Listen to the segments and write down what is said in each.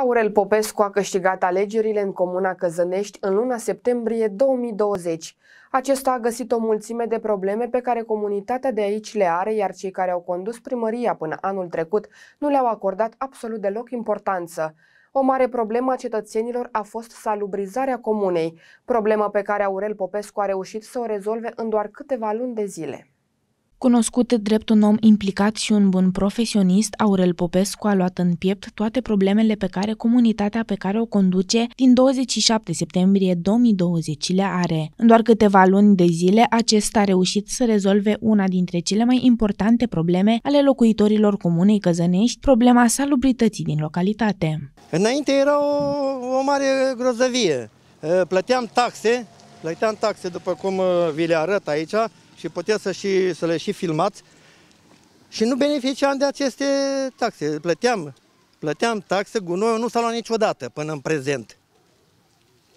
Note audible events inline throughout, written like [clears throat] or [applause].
Aurel Popescu a câștigat alegerile în Comuna Căzănești în luna septembrie 2020. Acesta a găsit o mulțime de probleme pe care comunitatea de aici le are, iar cei care au condus primăria până anul trecut nu le-au acordat absolut deloc importanță. O mare problemă a cetățenilor a fost salubrizarea comunei, problemă pe care Aurel Popescu a reușit să o rezolve în doar câteva luni de zile. Cunoscut drept un om implicat și un bun profesionist, Aurel Popescu a luat în piept toate problemele pe care comunitatea pe care o conduce din 27 septembrie 2020 le are. În doar câteva luni de zile, acesta a reușit să rezolve una dintre cele mai importante probleme ale locuitorilor comunei Căzănești, problema salubrității din localitate. Înainte era o, o mare grozăvie. Plăteam taxe, plăteam taxe după cum vi le arăt aici, și puteți să, și, să le și filmați. Și nu beneficiam de aceste taxe. Plăteam, plăteam taxe, gunoiul nu s-a luat niciodată până în prezent,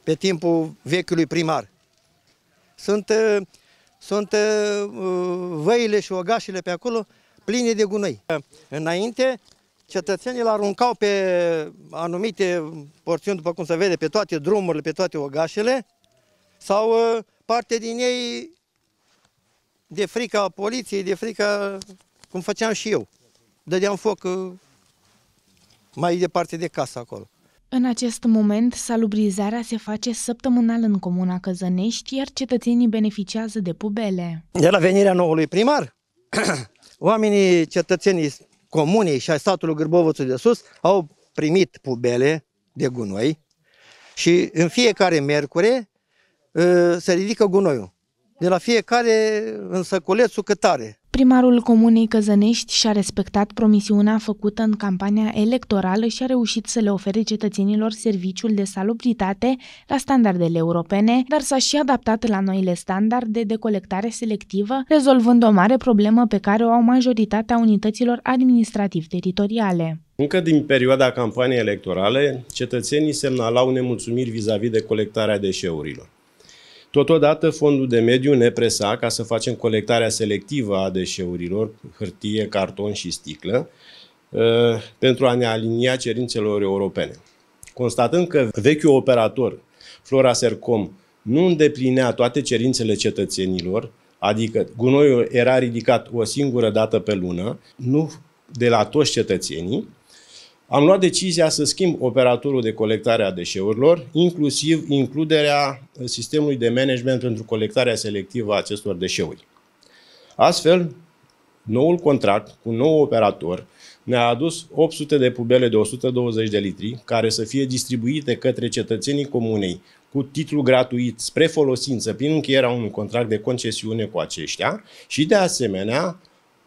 pe timpul vechiului primar. Sunt, ă, sunt ă, văile și ogașile pe acolo pline de gunoi. Înainte, cetățenii îl aruncau pe anumite porțiuni, după cum se vede, pe toate drumurile, pe toate ogașele, sau ă, parte din ei de frica poliției, de frica cum făceam și eu. Dădeam foc uh, mai departe de casă acolo. În acest moment, salubrizarea se face săptămânal în comuna Căzănești, iar cetățenii beneficiază de pubele. De la venirea noului primar, [clears throat] oamenii, cetățenii comunei și a statului Gârbovățu de Sus au primit pubele de gunoi și în fiecare mercure uh, se ridică gunoiul de la fiecare în săculețul cât are. Primarul Comunei Căzănești și-a respectat promisiunea făcută în campania electorală și a reușit să le ofere cetățenilor serviciul de salubritate la standardele europene, dar s-a și adaptat la noile standarde de colectare selectivă, rezolvând o mare problemă pe care o au majoritatea unităților administrativ-teritoriale. Încă din perioada campaniei electorale, cetățenii semnalau nemulțumiri vis-a-vis de colectarea deșeurilor. Totodată, fondul de mediu ne presa ca să facem colectarea selectivă a deșeurilor, hârtie, carton și sticlă, ă, pentru a ne alinia cerințelor europene. Constatând că vechiul operator, Flora Sercom, nu îndeplinea toate cerințele cetățenilor, adică gunoiul era ridicat o singură dată pe lună, nu de la toți cetățenii, am luat decizia să schimb operatorul de colectare a deșeurilor, inclusiv includerea sistemului de management pentru colectarea selectivă a acestor deșeuri. Astfel, noul contract cu nou operator ne-a adus 800 de pubele de 120 de litri, care să fie distribuite către cetățenii comunei cu titlu gratuit spre folosință prin încheierea unui contract de concesiune cu aceștia și, de asemenea,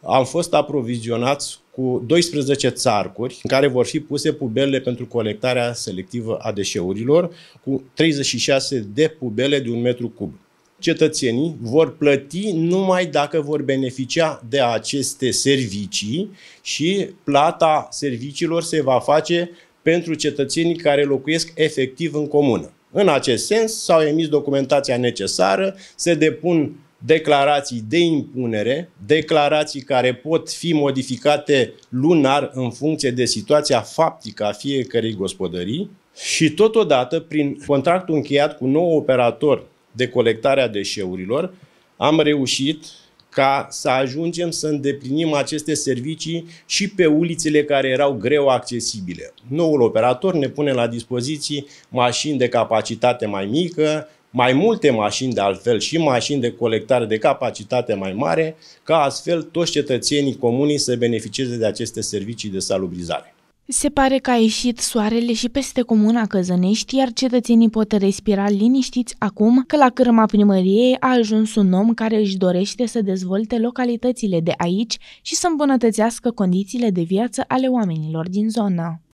am fost aprovizionați cu 12 țarcuri în care vor fi puse pubele pentru colectarea selectivă a deșeurilor, cu 36 de pubele de un metru cub. Cetățenii vor plăti numai dacă vor beneficia de aceste servicii și plata serviciilor se va face pentru cetățenii care locuiesc efectiv în comună. În acest sens, s-au emis documentația necesară, se depun declarații de impunere, declarații care pot fi modificate lunar în funcție de situația faptică a fiecărei gospodării și totodată prin contractul încheiat cu nou operator de colectare a deșeurilor am reușit ca să ajungem să îndeplinim aceste servicii și pe ulițele care erau greu accesibile. Noul operator ne pune la dispoziție mașini de capacitate mai mică, mai multe mașini de altfel și mașini de colectare de capacitate mai mare, ca astfel toți cetățenii comunii să beneficieze de aceste servicii de salubrizare. Se pare că a ieșit soarele și peste comuna Căzănești, iar cetățenii pot respira liniștiți acum că la cârma primăriei a ajuns un om care își dorește să dezvolte localitățile de aici și să îmbunătățească condițiile de viață ale oamenilor din zonă.